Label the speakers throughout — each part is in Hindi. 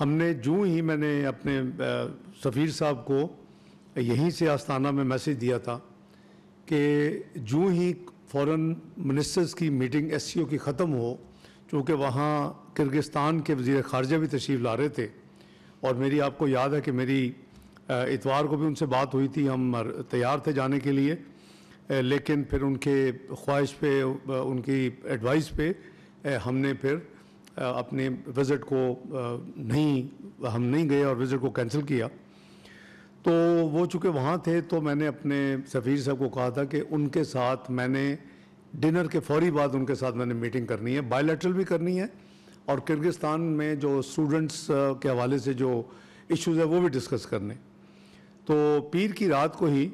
Speaker 1: हमने जूँ ही मैंने अपने सफ़ीर साहब को यहीं से आस्थाना में मैसेज दिया था कि जूँ ही फॉरेन मिनिस्टर्स की मीटिंग एस की ख़त्म हो चूँकि वहाँ किर्गिस्तान के वजीर खारजा भी तशरीफ़ ला रहे थे और मेरी आपको याद है कि मेरी इतवार को भी उनसे बात हुई थी हम तैयार थे जाने के लिए लेकिन फिर उनके ख्वाहिश पे उनकी एडवाइस पे हमने फिर अपने विज़िट को नहीं हम नहीं गए और विज़िट को कैंसिल किया तो वो चूँकि वहाँ थे तो मैंने अपने सफ़ीर साहब को कहा था कि उनके साथ मैंने डिनर के फौरी बाद उनके साथ मैंने मीटिंग करनी है बायोलेट्रल भी करनी है और किर्गिस्तान में जो स्टूडेंट्स के हवाले से जो इश्यूज़ है वो भी डिस्कस करने तो पीर की रात को ही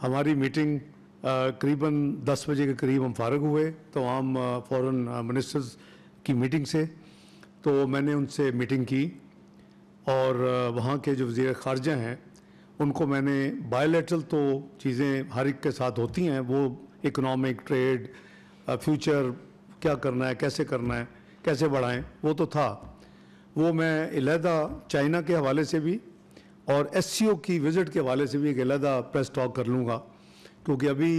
Speaker 1: हमारी मीटिंग करीबन 10 बजे के करीब हम फारग हुए तो हम फ़ौर मिनिस्टर्स की मीटिंग से तो मैंने उनसे मीटिंग की और वहाँ के जो वजीर खारजा हैं उनको मैंने बायोलेटरल तो चीज़ें हर एक के साथ होती हैं वो इकोनॉमिक ट्रेड फ्यूचर क्या करना है कैसे करना है कैसे बढ़ाएं वो तो था वो मैं अलहदा चाइना के हवाले से भी और एस की विज़िट के हवाले से भी एक अलहदा प्रेस टॉक कर लूँगा क्योंकि अभी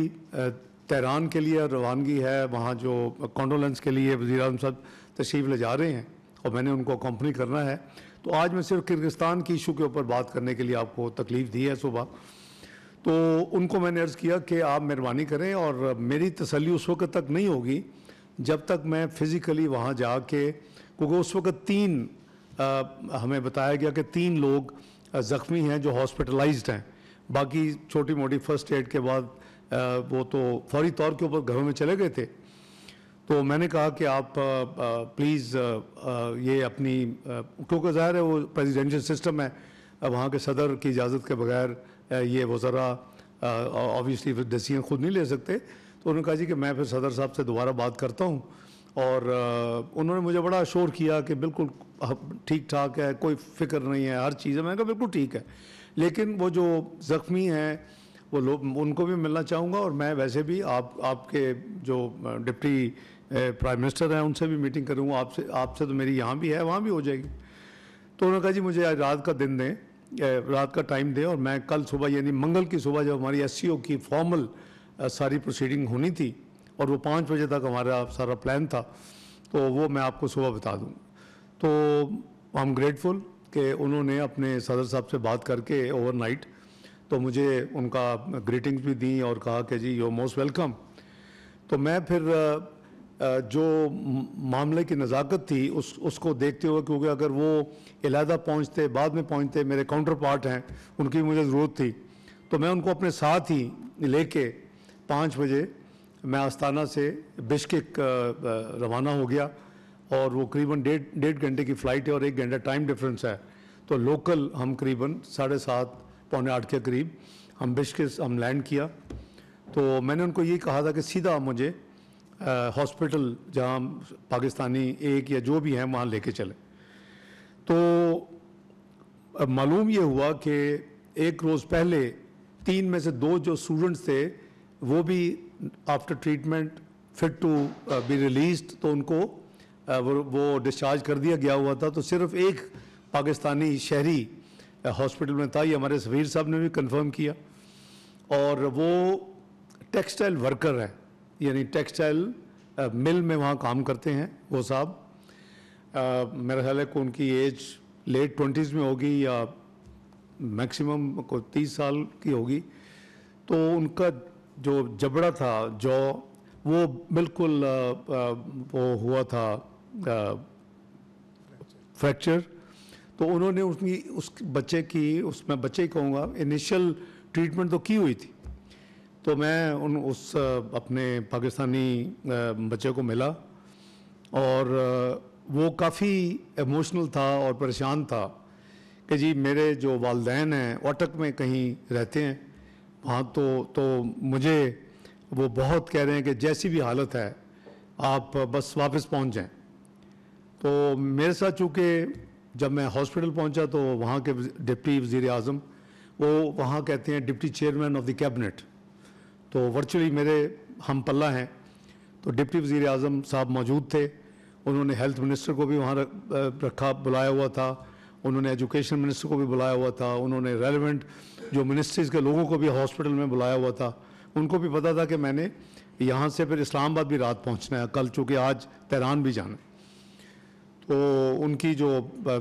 Speaker 1: तहरान के लिए रवानगी है वहाँ जो कॉन्डोलेंस के लिए वजी अजम साहब तशीफ ले जा रहे हैं और मैंने उनको कंपनी करना है तो आज मैं सिर्फ किर्गिस्तान की इशू के ऊपर बात करने के लिए आपको तकलीफ़ दी है सुबह तो उनको मैंने अर्ज़ किया कि आप मेहरबानी करें और मेरी तसली उस वक्त तक नहीं होगी जब तक मैं फ़िज़िकली वहाँ जा के क्योंकि उस वक्त तीन आ, हमें बताया गया कि तीन लोग ज़ख्मी हैं जो हॉस्पिटलाइज्ड हैं बाकी छोटी मोटी फ़र्स्ट एड के बाद वो तो फौरी तौर के ऊपर घरों में चले गए थे तो मैंने कहा कि आप प्लीज़ ये अपनी क्योंकि ज़ाहिर है वो प्रेसिडेंशियल सिस्टम है वहाँ के सदर की इजाज़त के बगैर ये वज़रा ऑब्वियसली फिर डिसीजन खुद नहीं ले सकते तो उन्होंने कहा जी कि मैं फिर सदर साहब से दोबारा बात करता हूँ और उन्होंने मुझे बड़ा शोर किया कि बिल्कुल ठीक ठाक है कोई फिक्र नहीं है हर चीज़ है मैंने कहा बिल्कुल ठीक है लेकिन वो जो ज़ख्मी हैं वो लोग उनको भी मिलना चाहूँगा और मैं वैसे भी आप आपके जो डिप्टी प्राइम मिनिस्टर हैं उनसे भी मीटिंग करूँगा आपसे आपसे तो मेरी यहाँ भी है वहाँ भी हो जाएगी तो उन्होंने कहा जी मुझे आज रात का दिन दें रात का टाइम दें और मैं कल सुबह यानी मंगल की सुबह जब हमारी एस की फॉर्मल सारी प्रोसीडिंग होनी थी और वो पाँच बजे तक हमारा सारा प्लान था तो वो मैं आपको सुबह बता दूँ तो आई एम ग्रेटफुल कि उन्होंने अपने सदर साहब से बात करके ओवरनाइट तो मुझे उनका ग्रीटिंग्स भी दी और कहा कि जी यू मोस्ट वेलकम तो मैं फिर जो मामले की नज़ाकत थी उस उसको देखते हुए क्योंकि अगर वो इलाहदा पहुंचते बाद में पहुंचते मेरे काउंटर पार्ट हैं उनकी मुझे ज़रूरत थी तो मैं उनको अपने साथ ही लेके पाँच बजे मैं आस्ताना से बिश्किक रवाना हो गया और वो करीबन डेढ़ डेढ़ घंटे की फ़्लाइट है और एक घंटा टाइम डिफरेंस है तो लोकल हम करीबन साढ़े सात पौने आठ के करीब हम बिश के हम लैंड किया तो मैंने उनको ये कहा था कि सीधा मुझे हॉस्पिटल जहाँ पाकिस्तानी एक या जो भी हैं वहाँ लेके चले तो मालूम ये हुआ कि एक रोज़ पहले तीन में से दो जो स्टूडेंट्स थे वो भी after treatment fit to be release तो उनको वो डिस्चार्ज कर दिया गया हुआ था तो सिर्फ एक पाकिस्तानी शहरी हॉस्पिटल में था ये हमारे सफ़ीर साहब ने भी कंफर्म किया और वो टेक्सटाइल वर्कर हैं यानी टेक्सटाइल मिल में वहाँ काम करते हैं वो साहब मेरा ख्याल है कि उनकी एज लेट ट्वेंटीज़ में होगी या मैक्सिमम को तीस साल की होगी तो उनका जो जबड़ा था जौ वो बिल्कुल आ, आ, वो हुआ था फ्रैक्चर तो उन्होंने उसकी उस बच्चे की उस मैं बच्चे ही कहूँगा इनिशियल ट्रीटमेंट तो की हुई थी तो मैं उन उस अपने पाकिस्तानी बच्चे को मिला और वो काफ़ी इमोशनल था और परेशान था कि जी मेरे जो वालदेन हैं ओटक में कहीं रहते हैं वहाँ तो तो मुझे वो बहुत कह रहे हैं कि जैसी भी हालत है आप बस वापस पहुँच जाएँ तो मेरे साथ चूँकि जब मैं हॉस्पिटल पहुंचा तो वहाँ के डिप्टी वज़ी अजम वो वहाँ कहते हैं deputy chairman of the cabinet तो वर्चुअली मेरे हम पल्ला हैं तो डिप्टी वज़ी अजम साहब मौजूद थे उन्होंने हेल्थ मिनिस्टर को भी वहाँ रखा बुलाया हुआ था उन्होंने एजुकेशन मिनिस्टर को भी बुलाया हुआ था उन्होंने रेलिवेंट जो मिनिस्ट्रीज़ के लोगों को भी हॉस्पिटल में बुलाया हुआ था उनको भी पता था कि मैंने यहाँ से फिर इस्लामाबाद भी रात पहुँचना है कल चूँकि आज तहरान भी जाना है तो उनकी जो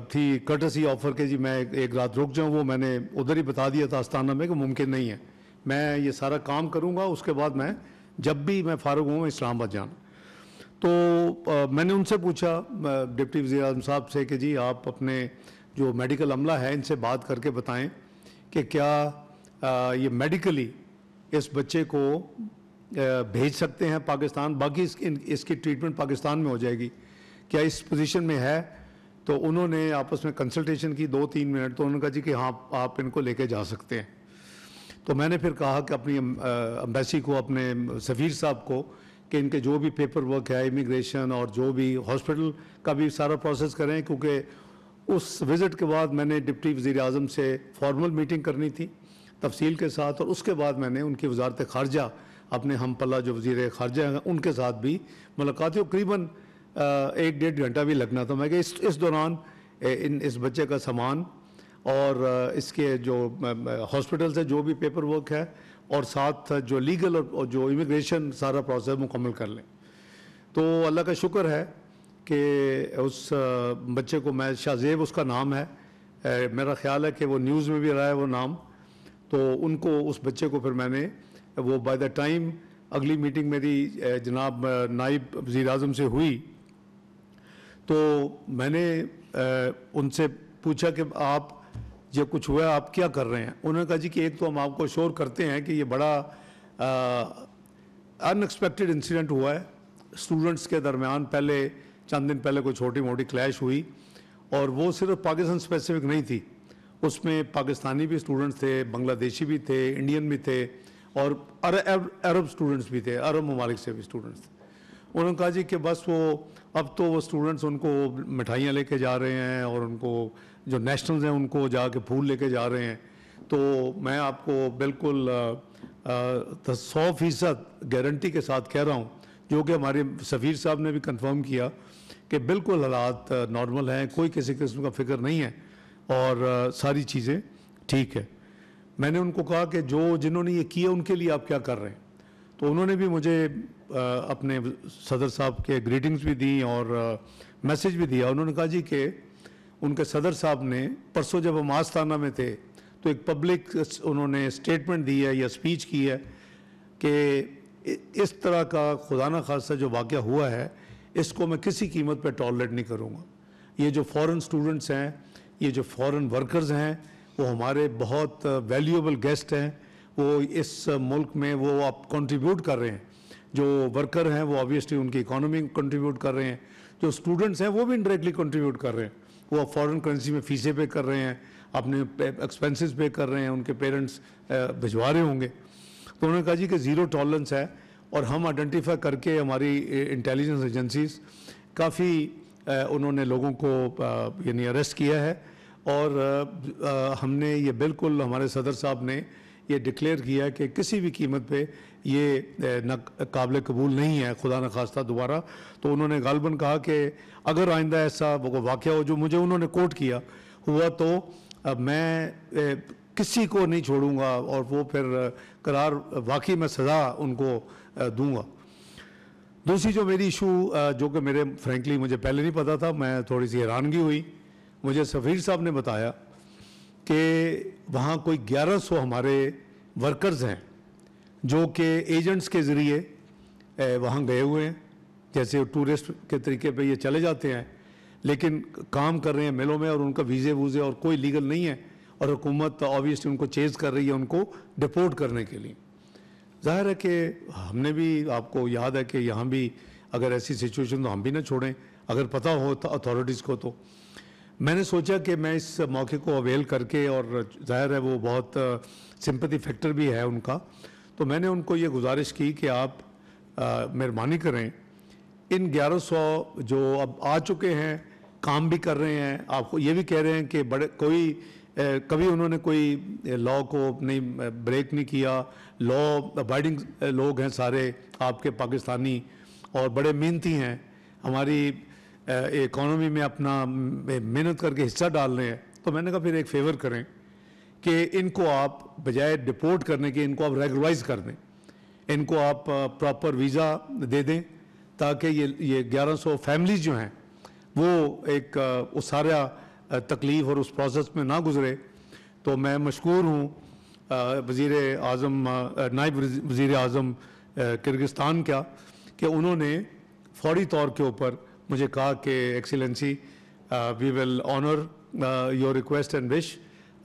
Speaker 1: थी कटसी ऑफर के जी मैं एक रात रुक जाऊँ वो मैंने उधर ही बता दिया था आस्थाना में कि मुमकिन नहीं है मैं ये सारा काम करूँगा उसके बाद मैं जब भी मैं फारग हूँ इस्लामाबाद जाना तो आ, मैंने उनसे पूछा डिप्टी वजी अजम साहब से कि जी आप अपने जो मेडिकल अमला है इनसे बात करके बताएं कि क्या आ, ये मेडिकली इस बच्चे को आ, भेज सकते हैं पाकिस्तान बाकी इसकी इसकी ट्रीटमेंट पाकिस्तान में हो जाएगी क्या इस पोजीशन में है तो उन्होंने आपस में कंसल्टेशन की दो तीन मिनट तो उन्होंने कहा जी कि हाँ आप इनको लेके जा सकते हैं तो मैंने फिर कहा कि अपनी अम्बेसी को अपने सफ़ीर साहब को कि इनके जो भी पेपर वर्क है इमिग्रेशन और जो भी हॉस्पिटल का भी सारा प्रोसेस करें क्योंकि उस विज़िट के बाद मैंने डिप्टी वज़ी अजम से फॉर्मल मीटिंग करनी थी तफसील के साथ और उसके बाद मैंने उनकी वजारत खारजा अपने हम पला जो वज़ी खारजा हैं उनके साथ भी मुलाकात करीबन एक डेढ़ घंटा भी लगना था मैं कि इस इस दौरान इन इस बच्चे का सामान और इसके जो हॉस्पिटल से जो भी पेपर वर्क है और साथ जो लीगल और जो इमिग्रेशन सारा प्रोसेस मुकम्मल कर लें तो अल्लाह का शुक्र है कि उस बच्चे को मैं शाहजेब उसका नाम है मेरा ख्याल है कि वो न्यूज़ में भी रहा है वो नाम तो उनको उस बच्चे को फिर मैंने वो बाय द टाइम अगली मीटिंग मेरी जनाब नायब वज़ी से हुई तो मैंने उनसे पूछा कि आप ये कुछ हुआ आप क्या कर रहे हैं उन्होंने कहा जी कि एक तो हम आपको शोर करते हैं कि ये बड़ा अनएक्सपेक्टेड इंसिडेंट हुआ है स्टूडेंट्स के दरमियान पहले चंद दिन पहले कोई छोटी मोटी क्लैश हुई और वो सिर्फ पाकिस्तान स्पेसिफिक नहीं थी उसमें पाकिस्तानी भी स्टूडेंट्स थे बांग्लादेशी भी थे इंडियन भी थे और अरब अरब स्टूडेंट्स भी थे अरब ममालिक से भी स्टूडेंट्स थे उन्होंने कहा जी कि बस वो अब तो वो स्टूडेंट्स उनको मिठाइयाँ लेके जा रहे हैं और उनको जो नेशनल्स हैं उनको जाके फूल लेके जा रहे हैं तो मैं आपको बिल्कुल तो सौ फीसद गारंटी के साथ कह रहा हूँ जो कि हमारे सफ़ीर साहब ने भी कंफर्म किया कि बिल्कुल हालात नॉर्मल हैं कोई किसी किस्म का फिक्र नहीं है और सारी चीज़ें ठीक है मैंने उनको कहा कि जो जिन्होंने ये किया उनके लिए आप क्या कर रहे हैं तो उन्होंने भी मुझे अपने सदर साहब के ग्रीटिंग्स भी दी और मैसेज भी दिया उन्होंने कहा जी कि उनके सदर साहब ने परसों जब हम आस्थाना में थे तो एक पब्लिक उन्होंने स्टेटमेंट दी है या स्पीच की है कि इस तरह का खुदा न खासा जो वाक़ हुआ है इसको मैं किसी कीमत पर टॉलरेट नहीं करूँगा ये जो फॉरेन स्टूडेंट्स हैं ये जो फॉरेन वर्कर्स हैं वो हमारे बहुत वैल्यूएबल गेस्ट हैं वो इस मुल्क में वो आप कंट्रीब्यूट कर रहे हैं जो वर्कर हैं वो ऑब्वियसली उनकी इकोनॉमी कंट्रीब्यूट कर रहे हैं जो स्टूडेंट्स हैं वो भी इंडायरेक्टली कंट्रीब्यूट कर रहे हैं वो फ़ॉरन करेंसी में फ़ीसें पे कर रहे हैं अपने एक्सपेंसिस पे कर रहे हैं उनके पेरेंट्स भिजवा रहे होंगे तो उन्होंने कहा जी कि ज़ीरो टॉलरेंस है और हम आइडेंटिफाई करके हमारी इंटेलिजेंस एजेंसीज काफ़ी उन्होंने लोगों को यानी अरेस्ट किया है और हमने ये बिल्कुल हमारे सदर साहब ने ये डिक्लेयर किया कि किसी भी कीमत पे ये नाकबल कबूल नहीं है खुदा न खास्ता दोबारा तो उन्होंने गालबन कहा कि अगर आइंदा ऐसा वो वाक़ हो जो मुझे उन्होंने कोट किया हुआ तो मैं किसी को नहीं छोड़ूंगा और वो फिर करार वाकई में सज़ा उनको दूंगा दूसरी जो मेरी इशू जो कि मेरे फ्रेंकली मुझे पहले नहीं पता था मैं थोड़ी सी हैरानगी हुई मुझे सफ़ीर साहब ने बताया कि वहाँ कोई 1100 हमारे वर्कर्स हैं जो कि एजेंट्स के ज़रिए वहाँ गए हुए हैं जैसे टूरिस्ट के तरीके पे ये चले जाते हैं लेकिन काम कर रहे हैं मेलों में और उनका वीज़े वूज़े और कोई लीगल नहीं है और हुकूमत ऑब्वियसली उनको चेज़ कर रही है उनको डिपोर्ट करने के लिए जाहिर है कि हमने भी आपको याद है कि यहाँ भी अगर ऐसी सिचुएशन तो हम भी ना छोड़ें अगर पता हो अथॉरिटीज़ तो को तो मैंने सोचा कि मैं इस मौके को अवेल करके और जाहिर है वो बहुत सिंपति फैक्टर भी है उनका तो मैंने उनको ये गुजारिश की कि आप मेहरबानी करें इन 1100 जो अब आ चुके हैं काम भी कर रहे हैं आपको ये भी कह रहे हैं कि बड़े कोई ए, कभी उन्होंने कोई लॉ को नहीं ब्रेक नहीं किया लॉ अबाइडिंग लोग हैं सारे आपके पाकिस्तानी और बड़े मेहनती हैं हमारी इकोनॉमी में अपना मेहनत करके हिस्सा डाल रहे हैं तो मैंने कहा फिर एक फेवर करें कि इनको आप बजाय डिपोर्ट करने के इनको आप रेगुलराइज कर दें इनको आप प्रॉपर वीज़ा दे दें ताकि ये ये 1100 फैमिलीज जो हैं वो एक उस सारा तकलीफ़ और उस प्रोसेस में ना गुजरे तो मैं मशहूर हूँ वज़ी अजम नायब वज़ी अजम किर्गिस्तान का कि उन्होंने फौरी तौर के ऊपर मुझे कहा कि excellency we will honour your request and wish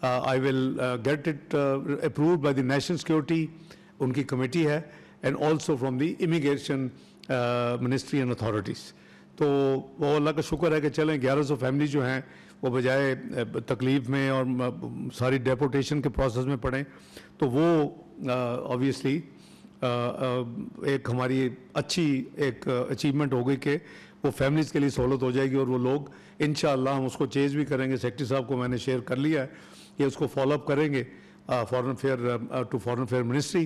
Speaker 1: I will get it approve by the national security उनकी कमेटी है and also from the immigration ministry and authorities तो वो अल्लाह का शुक्र है कि चलें ग्यारह सौ फैमिली जो हैं वो बजाय uh, तकलीफ़ में और सारी डेपोटेशन के प्रोसेस में पड़ें तो वो ऑब्वियसली uh, uh, एक हमारी अच्छी एक अचीवमेंट हो गई कि वो फैमिलीज़ के लिए सहूलत हो जाएगी और वो लोग इन हम उसको चेंज भी करेंगे सेक्रेटरी साहब को मैंने शेयर कर लिया है ये उसको फॉलोअप करेंगे foreign affair to foreign affair ministry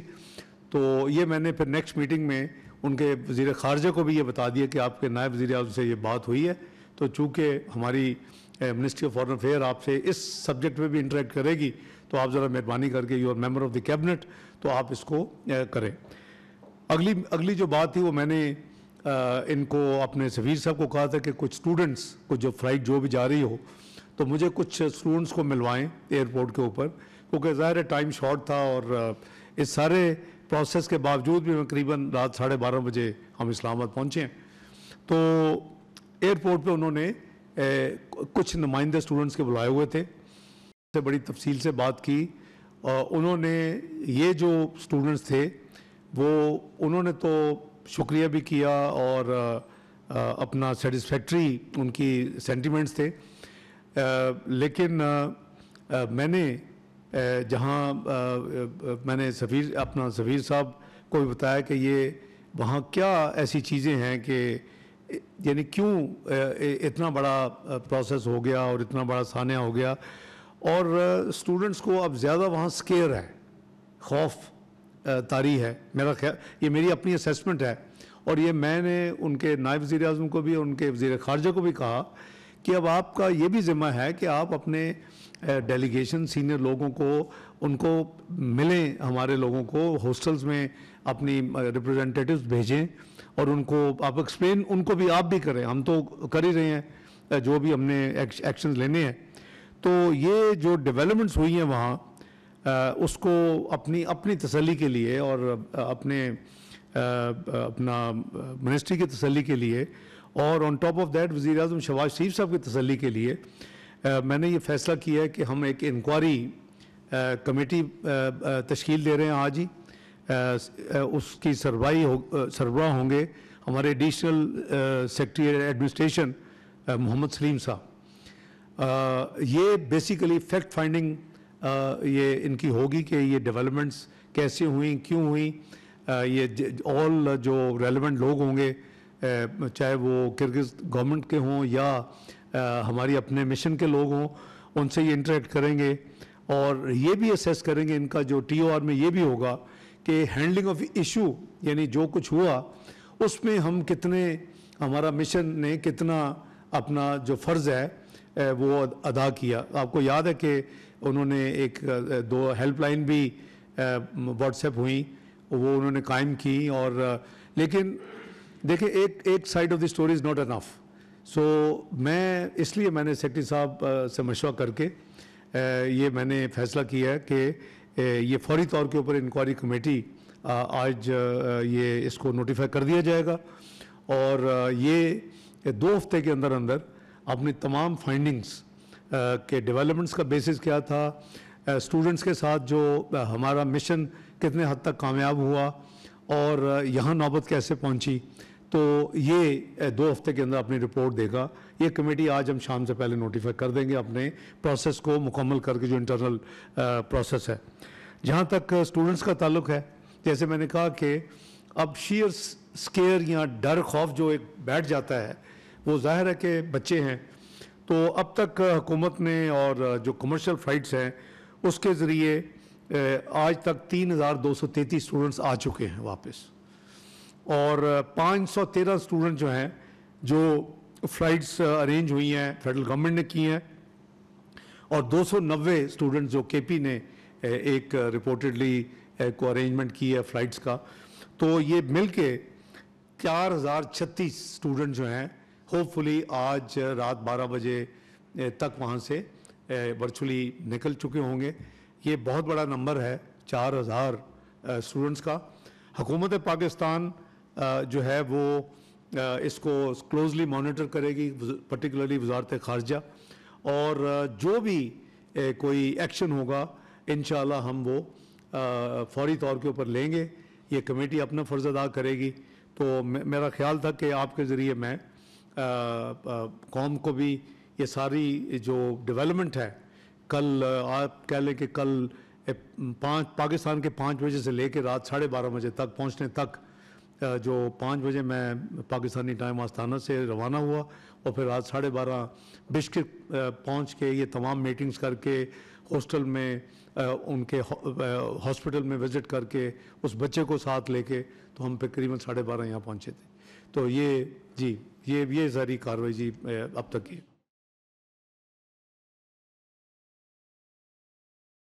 Speaker 1: तो ये मैंने फिर नेक्स्ट मीटिंग में उनके वजीर खारजा को भी ये बता दिया कि आपके नायब वजी अजम से ये बात हुई है तो चूँकि हमारी मिनिस्ट्री ऑफ फॉरन अफेयर आपसे इस सब्जेक्ट में भी इंटरेक्ट करेगी तो आप ज़रा मेहरबानी करके you are member of the cabinet तो आप इसको uh, करें अगली अगली जो बात थी वो मैंने इनको अपने सफ़ीर साहब को कहा था कि कुछ स्टूडेंट्स को जो फ्लाइट जो भी जा रही हो तो मुझे कुछ स्टूडेंट्स को मिलवाएं एयरपोर्ट के ऊपर क्योंकि ज़ाहिर टाइम शॉर्ट था और इस सारे प्रोसेस के बावजूद भी मैं करीबन रात साढ़े बारह बजे हम इस्लामाबाद पहुँचे तो एयरपोर्ट पर उन्होंने ए, कुछ नुमाइंदे स्टूडेंट्स के बुलाए हुए थे से बड़ी तफसील से बात की आ, उन्होंने ये जो स्टूडेंट्स थे वो उन्होंने तो शुक्रिया भी किया और आ, अपना सेटिस्फैक्ट्री उनकी सेंटिमेंट्स थे आ, लेकिन आ, मैंने जहाँ मैंने सफ़ीर अपना सफ़ीर साहब को भी बताया कि ये वहाँ क्या ऐसी चीज़ें हैं कि यानी क्यों इतना बड़ा प्रोसेस हो गया और इतना बड़ा सान्या हो गया और स्टूडेंट्स को अब ज़्यादा वहाँ स्केयर है खौफ तारी है मेरा ख्याल ये मेरी अपनी असेसमेंट है और ये मैंने उनके नायब वज़ी अजम को भी और उनके वज़ी खारजा को भी कहा कि अब आपका ये भी ज़िम्मा है कि आप अपने डेलीगेशन सीनियर लोगों को उनको मिलें हमारे लोगों को हॉस्टल्स में अपनी रिप्रेजेंटेटिव्स भेजें और उनको आप एक्सप्लेन उनको भी आप भी करें हम तो कर ही रहे हैं जो भी हमने एक्शन लेने हैं तो ये जो डेवलपमेंट्स हुई हैं वहाँ उसको अपनी अपनी तसली के लिए और अपने अपना मिनिस्ट्री की तसली के लिए और ऑन टॉप ऑफ दैट वज़ी अजम शबाज शरीफ साहब की तसली के लिए मैंने ये फ़ैसला किया है कि हम एक इंक्वायरी कमेटी तश्ील दे रहे हैं आज ही उसकी सरवाई हो सरबरा होंगे हमारे additional secretary administration Mohammad Saleem sahab ये बेसिकली फैक्ट फाइंडिंग ये इनकी होगी कि ये डेवलपमेंट्स कैसे हुई क्यों हुई ये ऑल जो रेलेवेंट लोग होंगे चाहे वो किर्गिज गवर्नमेंट के हों या हमारी अपने मिशन के लोग हों उनसे ये इंटरेक्ट करेंगे और ये भी असेस करेंगे इनका जो टी में ये भी होगा कि हैंडलिंग ऑफ इशू यानी जो कुछ हुआ उसमें हम कितने हमारा मिशन ने कितना अपना जो फ़र्ज़ है वो अदा किया आपको याद है कि उन्होंने एक दो हेल्पलाइन भी व्हाट्सएप हुई वो उन्होंने कायम की और लेकिन देखिए एक एक side of the story is not enough so मैं इसलिए मैंने सेक्रेटरी साहब से मशवरा करके ये मैंने फैसला किया है कि ये फौरी तौर के ऊपर इंक्वायरी कमेटी आज ये इसको नोटिफाई कर दिया जाएगा और ये दो हफ्ते के अंदर अंदर अपनी तमाम फाइंडिंग्स के डेवलपमेंट्स का बेसिस क्या था स्टूडेंट्स के साथ जो हमारा मिशन कितने हद तक कामयाब हुआ और यहाँ नौबत कैसे पहुँची तो ये दो हफ्ते के अंदर अपनी रिपोर्ट देगा ये कमेटी आज हम शाम से पहले नोटिफाई कर देंगे अपने प्रोसेस को मुकम्मल करके जो इंटरनल प्रोसेस है जहाँ तक स्टूडेंट्स का ताल्लुक है जैसे मैंने कहा कि अब शीयर स्केयर या डर खौफ जो एक बैठ जाता है वो जाहिर है कि बच्चे हैं तो अब तक हुकूमत ने और जो कमर्शल फ़्लाइट्स हैं उसके ज़रिए आज तक तीन हज़ार दो सौ तैंतीस स्टूडेंट्स आ चुके हैं वापस और पाँच सौ तेरह स्टूडेंट जो हैं जो फ़्लाइट्स अरेंज हुई हैं फेडरल गवर्नमेंट ने की हैं और दो सौ नब्बे स्टूडेंट्स जो के पी ने एक रिपोर्टेडली को अरेंजमेंट की है फ़्लाइट्स का तो ये मिल के चार हज़ार छत्तीस स्टूडेंट जो हैं होपफुली आज रात 12 बजे तक वहाँ से वर्चुअली निकल चुके होंगे ये बहुत बड़ा नंबर है चार हज़ार स्टूडेंट्स का हुकूमत पाकिस्तान जो है वो इसको क्लोजली मॉनिटर करेगी पर्टिकुलरली वजारत खारजा और जो भी कोई एक्शन होगा इन हम वो फौरी तौर के ऊपर लेंगे ये कमेटी अपना फ़र्ज़ अदा करेगी तो मेरा ख्याल था कि आपके ज़रिए मैं कौम को भी ये सारी जो डेवलपमेंट है कल आप कह लें कि कल पाँच पाकिस्तान के पाँच बजे से लेकर रात साढ़े बारह बजे तक पहुंचने तक जो पाँच बजे मैं पाकिस्तानी टाइम आस्थाना से रवाना हुआ और फिर रात साढ़े बारह बिश्क पहुँच के ये तमाम मीटिंग्स करके हॉस्टल में उनके हॉस्पिटल में विज़िट करके उस बच्चे को साथ लेके तो हम तकरीबन साढ़े बारह यहाँ पहुँचे थे तो ये जी ये ये सारी कार्रवाई जी अब तक की